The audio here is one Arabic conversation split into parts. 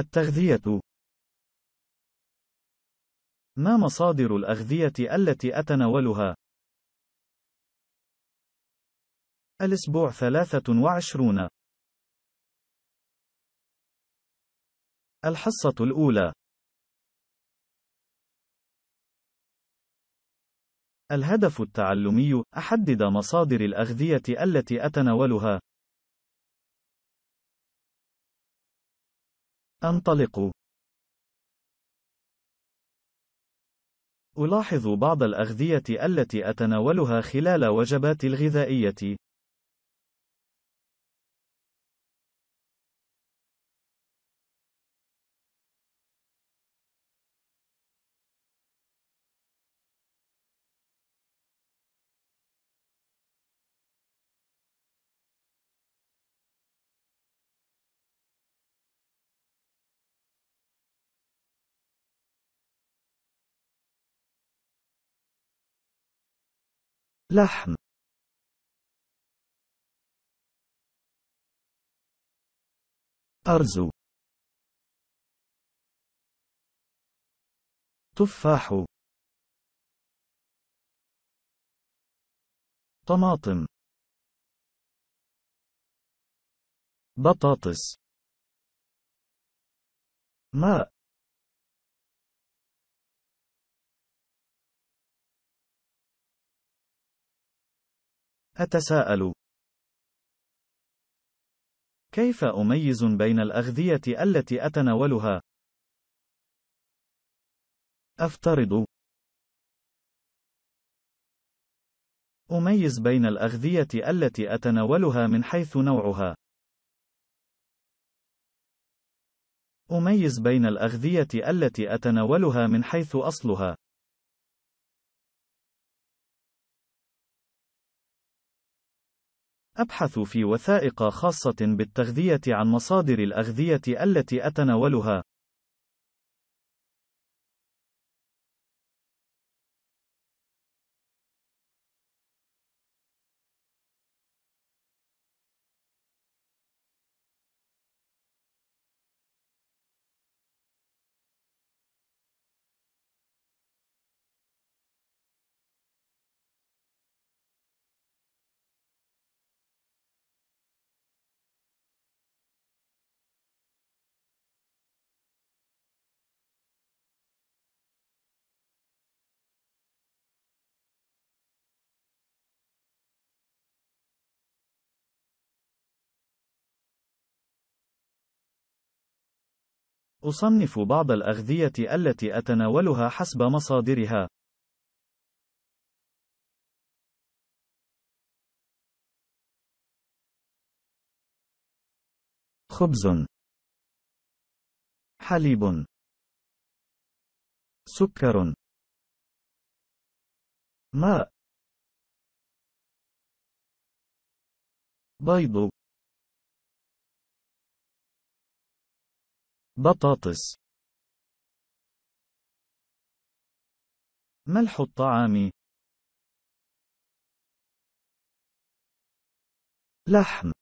التغذية ما مصادر الأغذية التي أتناولها؟ الأسبوع 23 الحصة الأولى الهدف التعلمي أحدد مصادر الأغذية التي أتناولها أنطلق. ألاحظ بعض الأغذية التي أتناولها خلال وجباتي الغذائية. لحم أرز تفاح طماطم بطاطس ماء أتساءل كيف أميز بين الأغذية التي أتناولها؟ أفترض أميز بين الأغذية التي أتناولها من حيث نوعها. أميز بين الأغذية التي أتناولها من حيث أصلها. أبحث في وثائق خاصة بالتغذية عن مصادر الأغذية التي أتناولها، أصنف بعض الأغذية التي أتناولها حسب مصادرها. خبز حليب سكر ماء بيض بطاطس ملح الطعام لحم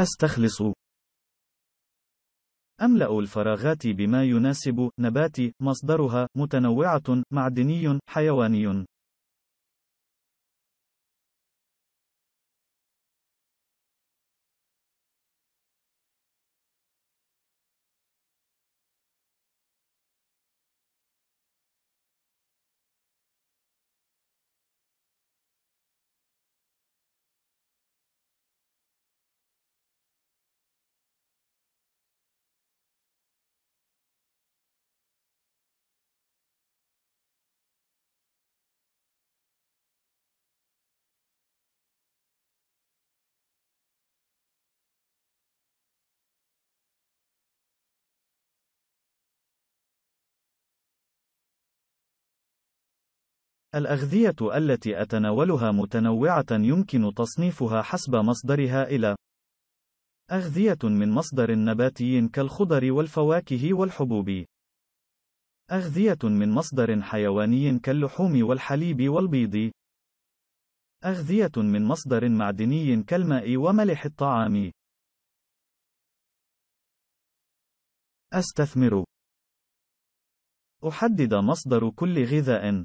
أستخلص أملأ الفراغات بما يناسب نباتي مصدرها متنوعة معدني حيواني الأغذية التي أتناولها متنوعة يمكن تصنيفها حسب مصدرها إلى أغذية من مصدر نباتي كالخضر والفواكه والحبوب. أغذية من مصدر حيواني كاللحوم والحليب والبيض. أغذية من مصدر معدني كالماء وملح الطعام. أستثمر أحدد مصدر كل غذاء